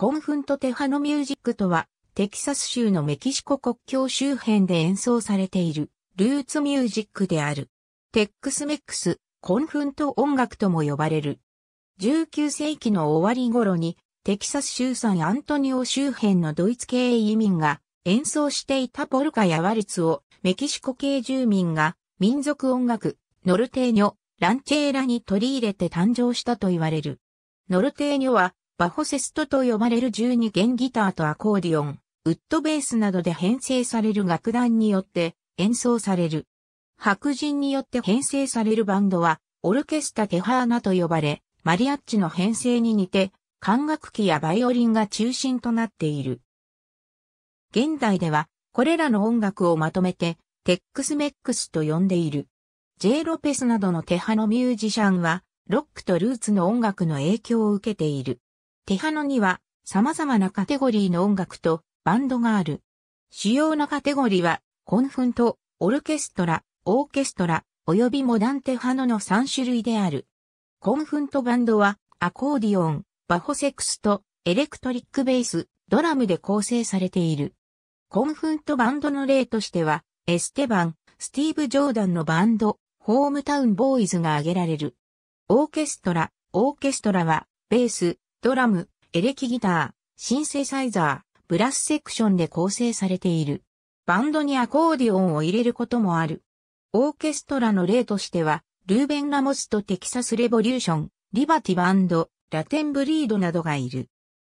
コンフントテハノミュージックとは、テキサス州のメキシコ国境周辺で演奏されている、ルーツミュージックである。テックスメックス、コンフント音楽とも呼ばれる。19世紀の終わり頃に、テキサス州サンアントニオ周辺のドイツ系移民が演奏していたポルカやワルツをメキシコ系住民が民族音楽、ノルテーニョ、ランチェーラに取り入れて誕生したと言われる。ノルテーニョはバホセストと呼ばれる12弦ギターとアコーディオン、ウッドベースなどで編成される楽団によって演奏される。白人によって編成されるバンドは、オルケスタ・テハーナと呼ばれ、マリアッチの編成に似て、管楽器やバイオリンが中心となっている。現代では、これらの音楽をまとめて、テックスメックスと呼んでいる。ジェイ・ロペスなどのテハのミュージシャンは、ロックとルーツの音楽の影響を受けている。テハノには様々なカテゴリーの音楽とバンドがある。主要なカテゴリーは、コンフント、オルケストラ、オーケストラ、及びモダンテハノの3種類である。コンフントバンドは、アコーディオン、バホセクスト、エレクトリックベース、ドラムで構成されている。コンフントバンドの例としては、エステバン、スティーブ・ジョーダンのバンド、ホームタウンボーイズが挙げられる。オーケストラ、オーケストラは、ベース、ドラム、エレキギター、シンセサイザー、ブラスセクションで構成されている。バンドにアコーディオンを入れることもある。オーケストラの例としては、ルーベン・ラモスとテキサス・レボリューション、リバティバンド、ラテンブリードなどがいる。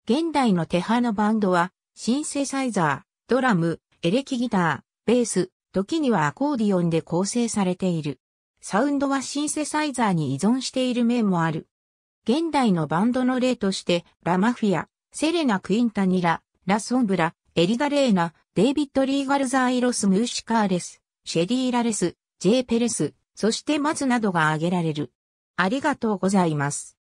現代の手派のバンドは、シンセサイザー、ドラム、エレキギター、ベース、時にはアコーディオンで構成されている。サウンドはシンセサイザーに依存している面もある。現代のバンドの例として、ラマフィア、セレナ・クインタニラ、ラ・ソンブラ、エリガレーナ、デイビッド・リーガルザイロス・ムーシカーレス、シェデー・ラレス、ジェー・ペレス、そしてマズなどが挙げられる。ありがとうございます。